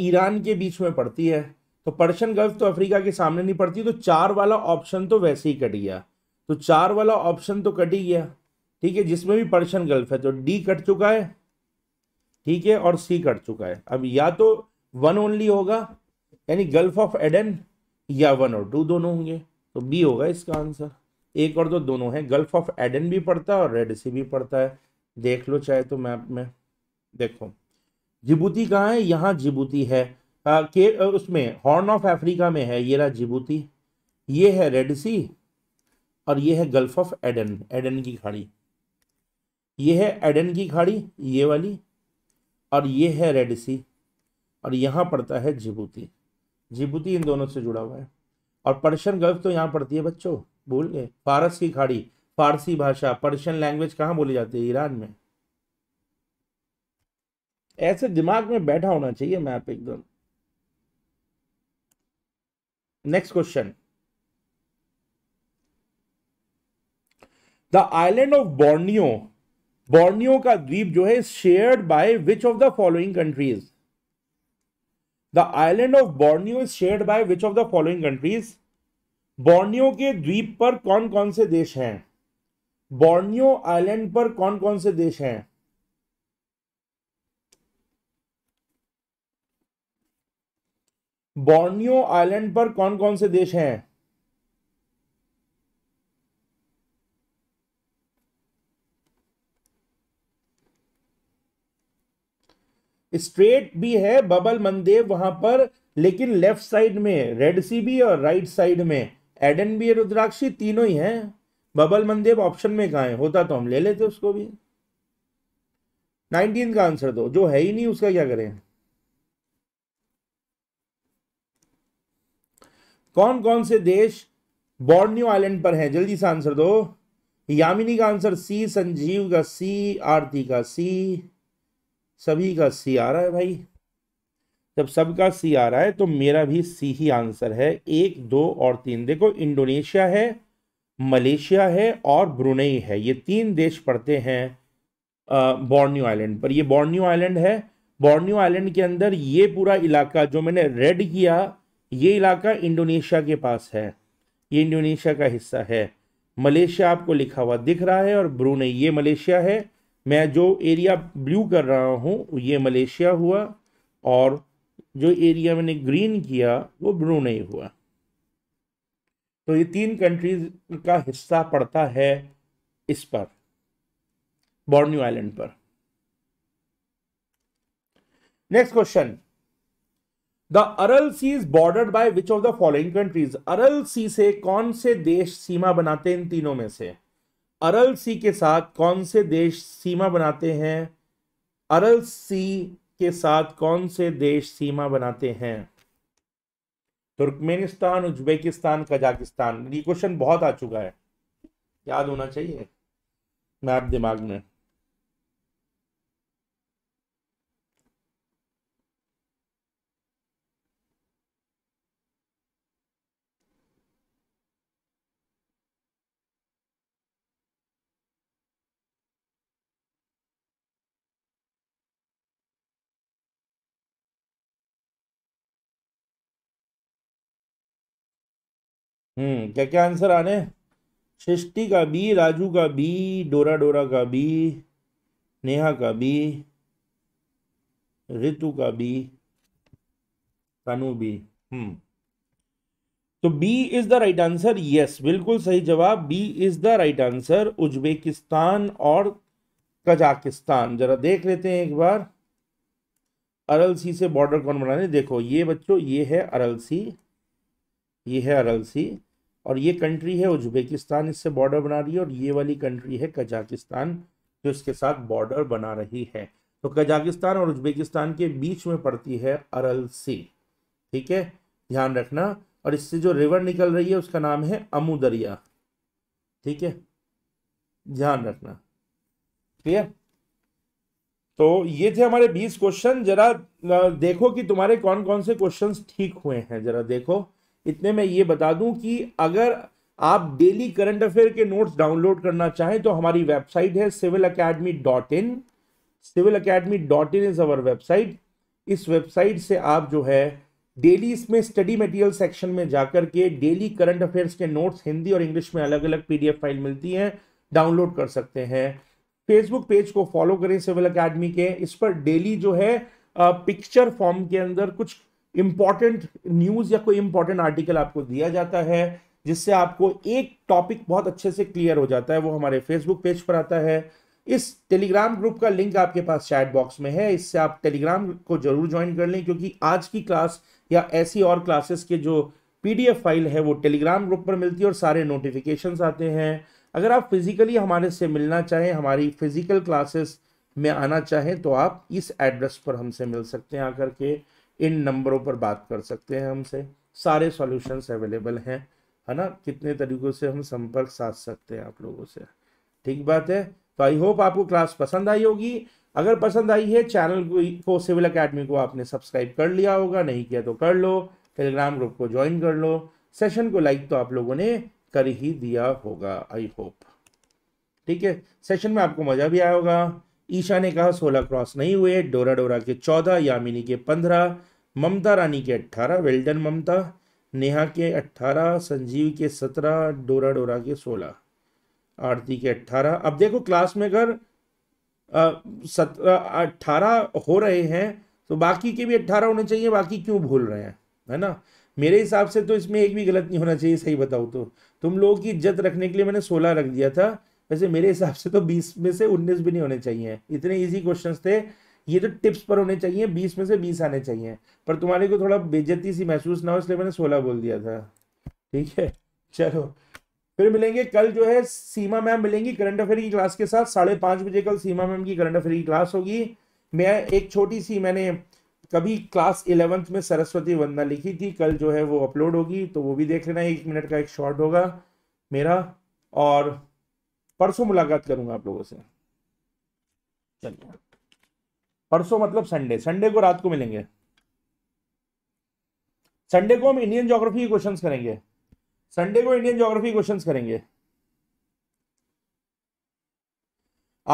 ईरान के बीच में पड़ती है तो पर्शियन गल्फ तो अफ्रीका के सामने नहीं पड़ती तो चार वाला ऑप्शन तो वैसे ही कट गया तो चार वाला ऑप्शन तो कट ही गया ठीक है जिसमें भी पर्शियन गल्फ है तो डी कट चुका है ठीक है और सी कट चुका है अब या तो वन ओनली होगा यानी गल्फ ऑफ एडन या वन और टू दोनों होंगे तो बी होगा इसका आंसर एक और दो तो दोनों हैं गल्फ ऑफ एडन भी पड़ता है और रेड सी भी पड़ता है देख लो चाहे तो मैप में देखो जिबूती कहाँ है यहाँ जिबूती है आ, के उसमें हॉर्न ऑफ अफ्रीका में है ये रहा जिबूती ये है रेड सी और ये है गल्फ ऑफ एडन एडन की खाड़ी ये है एडन की खाड़ी ये वाली और ये है रेड सी और यहाँ पड़ता है जिबूती जिबूती इन दोनों से जुड़ा हुआ है और पर्शियन गल्फ तो यहाँ पड़ती है बच्चों भूल गए फारस की खाड़ी फारसी भाषा पर्शियन लैंग्वेज कहाँ बोली जाती है ईरान में ऐसे दिमाग में बैठा होना चाहिए मैप एकदम next question the island of Borneo Borneo का द्वीप जो है shared by which of the following countries the island of Borneo is shared by which of the following countries Borneo के द्वीप पर कौन कौन से देश हैं बोर्नियो आइलैंड पर कौन कौन से देश हैं बोर्नियो आइलैंड पर कौन कौन से देश हैं स्ट्रेट भी है बबल मंदेव वहां पर लेकिन लेफ्ट साइड में रेड सी भी और राइट साइड में एडन भी है रुद्राक्षी तीनों ही हैं बबल मंदेव ऑप्शन में कहा है होता तो हम ले लेते उसको भी नाइनटीन का आंसर दो जो है ही नहीं उसका क्या करें कौन कौन से देश बॉर्नियो आइलैंड पर हैं जल्दी से आंसर दो यामिनी का आंसर सी संजीव का सी आरती का सी सभी का सी आ रहा है भाई जब सबका सी आ रहा है तो मेरा भी सी ही आंसर है एक दो और तीन देखो इंडोनेशिया है मलेशिया है और ब्रुनेई है ये तीन देश पड़ते हैं बॉर्नियो आइलैंड पर ये बॉर्नियो आइलैंड है बॉर्नियो आइलैंड के अंदर ये पूरा इलाका जो मैंने रेड किया ये इलाका इंडोनेशिया के पास है ये इंडोनेशिया का हिस्सा है मलेशिया आपको लिखा हुआ दिख रहा है और ब्रू नहीं ये मलेशिया है मैं जो एरिया ब्लू कर रहा हूँ ये मलेशिया हुआ और जो एरिया मैंने ग्रीन किया वो ब्रू नहीं हुआ तो ये तीन कंट्रीज का हिस्सा पड़ता है इस पर बॉर्न्यू आइलैंड पर next question the Aral Sea is bordered by which of the following countries Aral Sea से कौन से देश सीमा बनाते हैं इन तीनों में से अरल सी के साथ कौन से देश सीमा बनाते हैं अरल सी के साथ कौन से देश सीमा बनाते हैं तुर्कमेनिस्तान उज्बेकिस्तान कजाकिस्तान ये क्वेश्चन बहुत आ चुका है याद होना चाहिए मैप दिमाग में क्या क्या आंसर आने सृष्टि का बी राजू का बी डोरा डोरा का बी नेहा का बी ऋतु का बी तनु बी हम्म तो B is the right answer yes बिल्कुल सही जवाब B is the right answer Uzbekistan और कजाकिस्तान जरा देख लेते हैं एक बार अरलसी से बॉर्डर कौन बनाने देखो ये बच्चों ये है अरलसी ये है अरलसी और ये कंट्री है उज्बेकिस्तान इससे बॉर्डर बना रही है और ये वाली कंट्री है कजाकिस्तान जो इसके साथ बॉर्डर बना रही है तो कजाकिस्तान और उज्बेकिस्तान के बीच में पड़ती है अरल सी ठीक है ध्यान रखना और इससे जो रिवर निकल रही है उसका नाम है अमूदरिया ठीक है ध्यान रखना क्लियर तो ये थे हमारे बीस क्वेश्चन जरा देखो कि तुम्हारे कौन कौन से क्वेश्चंस ठीक हुए हैं जरा देखो इतने में ये बता दूं कि अगर आप डेली करंट अफेयर के नोट्स डाउनलोड करना चाहें तो हमारी वेबसाइट है Civil Academy dot in Civil Academy dot in is our website इस वेबसाइट से आप जो है डेली इसमें स्टडी मटेरियल सेक्शन में जाकर के डेली करंट अफेयर्स के नोट्स हिंदी और इंग्लिश में अलग अलग पीडीएफ फाइल मिलती हैं डाउनलोड कर सकते हैं फेसबुक पेज को फॉलो करें सिविल अकेडमी के इस पर डेली जो है पिक्चर फॉर्म के अंदर कुछ इंपॉर्टेंट न्यूज या कोई इंपॉर्टेंट आर्टिकल आपको दिया जाता है जिससे आपको एक टॉपिक बहुत अच्छे से क्लियर हो जाता है वो हमारे फेसबुक पेज पर आता है इस टेलीग्राम ग्रुप का लिंक आपके पास चैट बॉक्स में है इससे आप टेलीग्राम को जरूर ज्वाइन कर लें क्योंकि आज की क्लास या ऐसी और क्लासेस के जो पीडीएफ फाइल है वो टेलीग्राम ग्रुप पर मिलती है और सारे नोटिफिकेशंस आते हैं अगर आप फिजिकली हमारे से मिलना चाहें हमारी फिजिकल क्लासेस में आना चाहें तो आप इस एड्रेस पर हमसे मिल सकते हैं आकर के इन नंबरों पर बात कर सकते हैं हमसे सारे सॉल्यूशंस अवेलेबल हैं है ना कितने तरीकों से हम संपर्क साध सकते हैं आप लोगों से ठीक बात है तो आई होप आपको क्लास पसंद आई होगी अगर पसंद आई है चैनल को, को सिविल अकेडमी को आपने सब्सक्राइब कर लिया होगा नहीं किया तो कर लो टेलीग्राम ग्रुप को ज्वाइन कर लो सेशन को लाइक तो आप लोगों ने कर ही दिया होगा आई होप ठीक है सेशन में आपको मज़ा भी आया होगा ईशा ने कहा सोलह क्रॉस नहीं हुए डोरा डोरा के चौदह यामिनी के पंद्रह ममता रानी के अट्ठारह वेल्डन ममता नेहा के अट्ठारह संजीव के सत्रह डोरा डोरा के सोलह आरती के अट्ठारह अब देखो क्लास में अगर सत्रह अट्ठारह हो रहे हैं तो बाकी के भी अट्ठारह होने चाहिए बाकी क्यों भूल रहे हैं है ना मेरे हिसाब से तो इसमें एक भी गलत नहीं होना चाहिए सही बताऊँ तो तुम लोगों की इज्जत रखने के लिए मैंने सोलह रख दिया था वैसे मेरे हिसाब से तो बीस में से उन्नीस भी नहीं होने चाहिए इतने ईजी क्वेश्चन थे ये तो टिप्स पर होने चाहिए बीस में से बीस आने चाहिए पर तुम्हारे को थोड़ा बेजती सी महसूस ना हो इसलिए मैंने सोलह बोल दिया था ठीक है चलो फिर मिलेंगे कल जो है सीमा मैम मिलेंगी करंट अफेयर की क्लास के साथ साढ़े पाँच बजे कल सीमा मैम की करंट अफेयर की क्लास होगी मैं एक छोटी सी मैंने कभी क्लास इलेवंथ में सरस्वती वंदना लिखी थी कल जो है वो अपलोड होगी तो वो भी देख लेना एक मिनट का एक शॉर्ट होगा मेरा और परसों मुलाकात करूंगा आप लोगों से चलिए परसों मतलब संडे संडे को रात को मिलेंगे संडे को हम इंडियन ज्योग्राफी के क्वेश्चंस करेंगे संडे को इंडियन ज्योग्राफी क्वेश्चंस करेंगे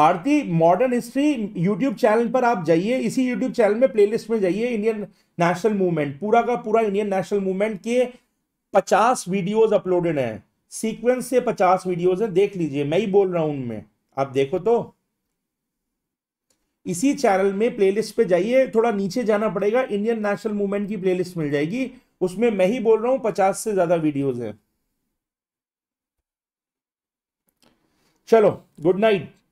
Aarti modern history YouTube channel पर आप जाइए इसी यूट्यूब चैनल में प्लेलिस्ट में जाइए इंडियन नेशनल मूवमेंट पूरा का पूरा इंडियन नेशनल मूवमेंट के पचास वीडियोस अपलोडेड हैं सीक्वेंस से पचास वीडियोज हैं देख लीजिए मैं ही बोल रहा हूं उनमें आप देखो तो इसी चैनल में प्लेलिस्ट पे जाइए थोड़ा नीचे जाना पड़ेगा इंडियन नेशनल मूवमेंट की प्लेलिस्ट मिल जाएगी उसमें मैं ही बोल रहा हूं पचास से ज्यादा वीडियोज हैं चलो गुड नाइट